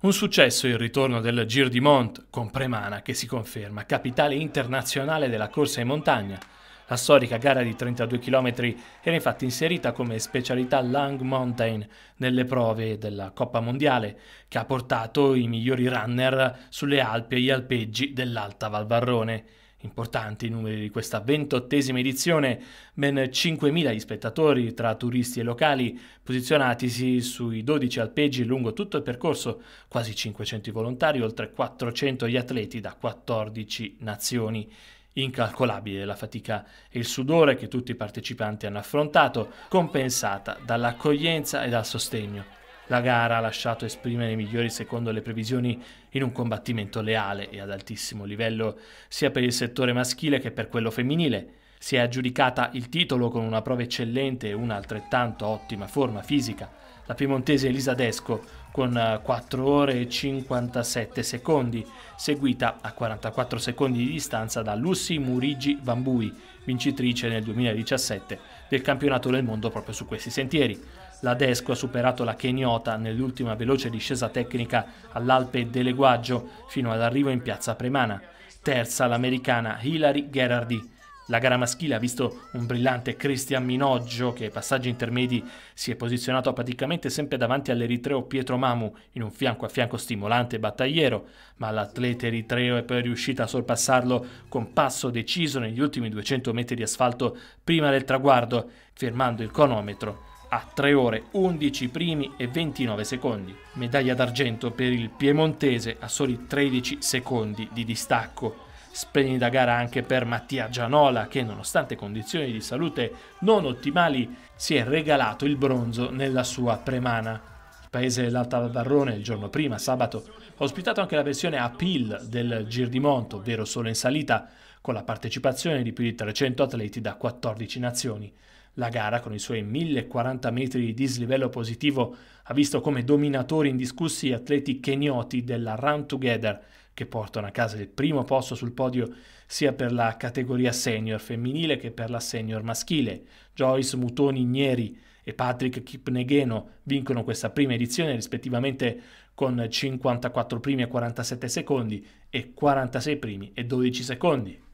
Un successo il ritorno del Gir di Mont con Premana che si conferma capitale internazionale della corsa in montagna. La storica gara di 32 km era infatti inserita come specialità Lang Mountain nelle prove della Coppa Mondiale, che ha portato i migliori runner sulle Alpi e gli alpeggi dell'Alta Valvarrone. Importanti i numeri di questa ventottesima edizione, ben 5.000 gli spettatori tra turisti e locali, posizionatisi sui 12 alpeggi lungo tutto il percorso, quasi 500 i volontari, oltre 400 gli atleti da 14 nazioni. Incalcolabile la fatica e il sudore che tutti i partecipanti hanno affrontato, compensata dall'accoglienza e dal sostegno la gara ha lasciato esprimere i migliori secondo le previsioni in un combattimento leale e ad altissimo livello sia per il settore maschile che per quello femminile. Si è aggiudicata il titolo con una prova eccellente e una altrettanto ottima forma fisica. La piemontese Elisa Desco con 4 eh, ore e 57 secondi, seguita a 44 secondi di distanza da Lucy Murigi Bambui, vincitrice nel 2017 del campionato del mondo proprio su questi sentieri. La Desco ha superato la Keniota nell'ultima veloce discesa tecnica all'Alpe Deleguaggio fino all'arrivo in piazza Premana. Terza l'americana Hilary Gerardi. La gara maschile ha visto un brillante Christian Minoggio che ai passaggi intermedi si è posizionato praticamente sempre davanti all'eritreo Pietro Mamu in un fianco a fianco stimolante e battagliero, ma l'atleta eritreo è poi riuscita a sorpassarlo con passo deciso negli ultimi 200 metri di asfalto prima del traguardo, fermando il cronometro a 3 ore 11 primi e 29 secondi. Medaglia d'argento per il piemontese a soli 13 secondi di distacco. Splendida gara anche per Mattia Gianola che nonostante condizioni di salute non ottimali si è regalato il bronzo nella sua premana. Il paese dell'Alta Barrone il giorno prima, sabato, ha ospitato anche la versione appeal del Gir di Monto, ovvero solo in salita, con la partecipazione di più di 300 atleti da 14 nazioni. La gara, con i suoi 1040 metri di dislivello positivo, ha visto come dominatori indiscussi atleti kenioti della Run Together, che portano a casa il primo posto sul podio sia per la categoria senior femminile che per la senior maschile. Joyce Mutoni Nieri e Patrick Kipnegheno vincono questa prima edizione rispettivamente con 54 primi e 47 secondi e 46 primi e 12 secondi.